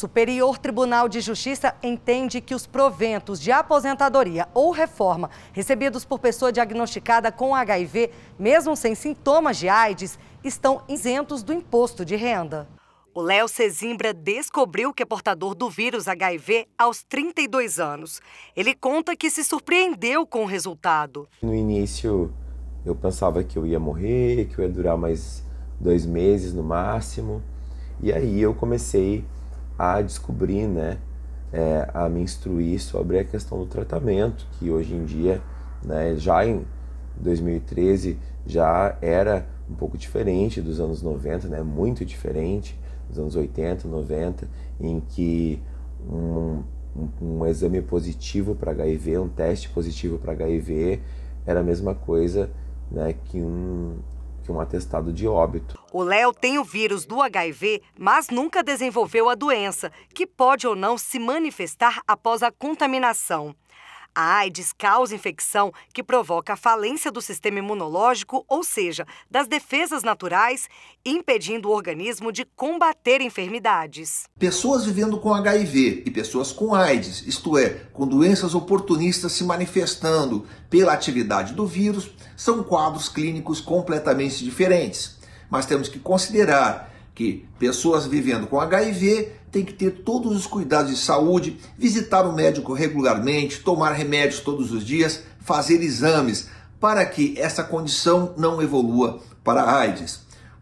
Superior Tribunal de Justiça entende que os proventos de aposentadoria ou reforma recebidos por pessoa diagnosticada com HIV, mesmo sem sintomas de AIDS, estão isentos do imposto de renda. O Léo Sesimbra descobriu que é portador do vírus HIV aos 32 anos. Ele conta que se surpreendeu com o resultado. No início, eu pensava que eu ia morrer, que eu ia durar mais dois meses no máximo. E aí eu comecei a descobrir, né, é, a me instruir sobre a questão do tratamento, que hoje em dia, né, já em 2013 já era um pouco diferente dos anos 90, né, muito diferente dos anos 80, 90, em que um, um, um exame positivo para HIV, um teste positivo para HIV era a mesma coisa né, que, um, que um atestado de óbito. O Léo tem o vírus do HIV, mas nunca desenvolveu a doença, que pode ou não se manifestar após a contaminação. A AIDS causa infecção que provoca a falência do sistema imunológico, ou seja, das defesas naturais, impedindo o organismo de combater enfermidades. Pessoas vivendo com HIV e pessoas com AIDS, isto é, com doenças oportunistas se manifestando pela atividade do vírus, são quadros clínicos completamente diferentes. Mas temos que considerar que pessoas vivendo com HIV têm que ter todos os cuidados de saúde, visitar o médico regularmente, tomar remédios todos os dias, fazer exames, para que essa condição não evolua para a AIDS.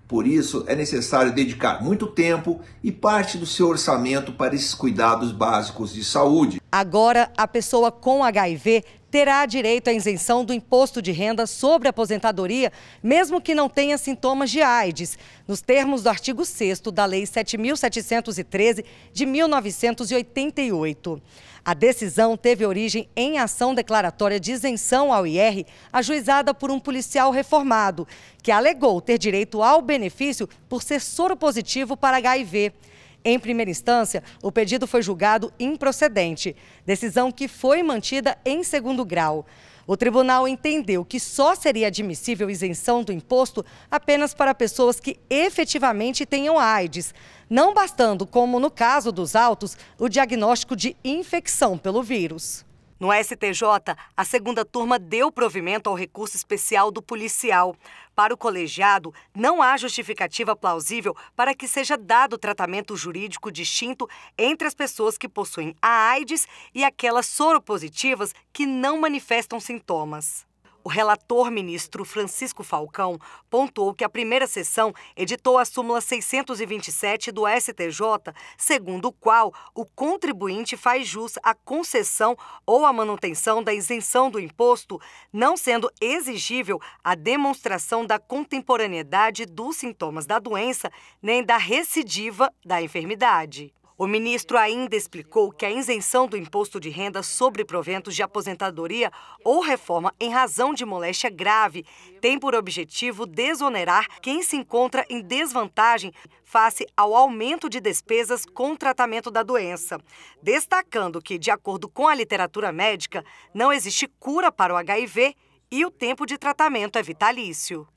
Por isso, é necessário dedicar muito tempo e parte do seu orçamento para esses cuidados básicos de saúde. Agora, a pessoa com HIV terá direito à isenção do imposto de renda sobre aposentadoria, mesmo que não tenha sintomas de AIDS, nos termos do artigo 6 da Lei 7.713 de 1988. A decisão teve origem em ação declaratória de isenção ao IR, ajuizada por um policial reformado, que alegou ter direito ao benefício por ser soro positivo para HIV. Em primeira instância, o pedido foi julgado improcedente, decisão que foi mantida em segundo grau. O tribunal entendeu que só seria admissível isenção do imposto apenas para pessoas que efetivamente tenham AIDS, não bastando, como no caso dos autos, o diagnóstico de infecção pelo vírus. No STJ, a segunda turma deu provimento ao recurso especial do policial. Para o colegiado, não há justificativa plausível para que seja dado tratamento jurídico distinto entre as pessoas que possuem a AIDS e aquelas soropositivas que não manifestam sintomas. O relator ministro Francisco Falcão pontuou que a primeira sessão editou a súmula 627 do STJ, segundo o qual o contribuinte faz jus à concessão ou à manutenção da isenção do imposto, não sendo exigível a demonstração da contemporaneidade dos sintomas da doença nem da recidiva da enfermidade. O ministro ainda explicou que a isenção do imposto de renda sobre proventos de aposentadoria ou reforma em razão de moléstia grave tem por objetivo desonerar quem se encontra em desvantagem face ao aumento de despesas com tratamento da doença, destacando que, de acordo com a literatura médica, não existe cura para o HIV e o tempo de tratamento é vitalício.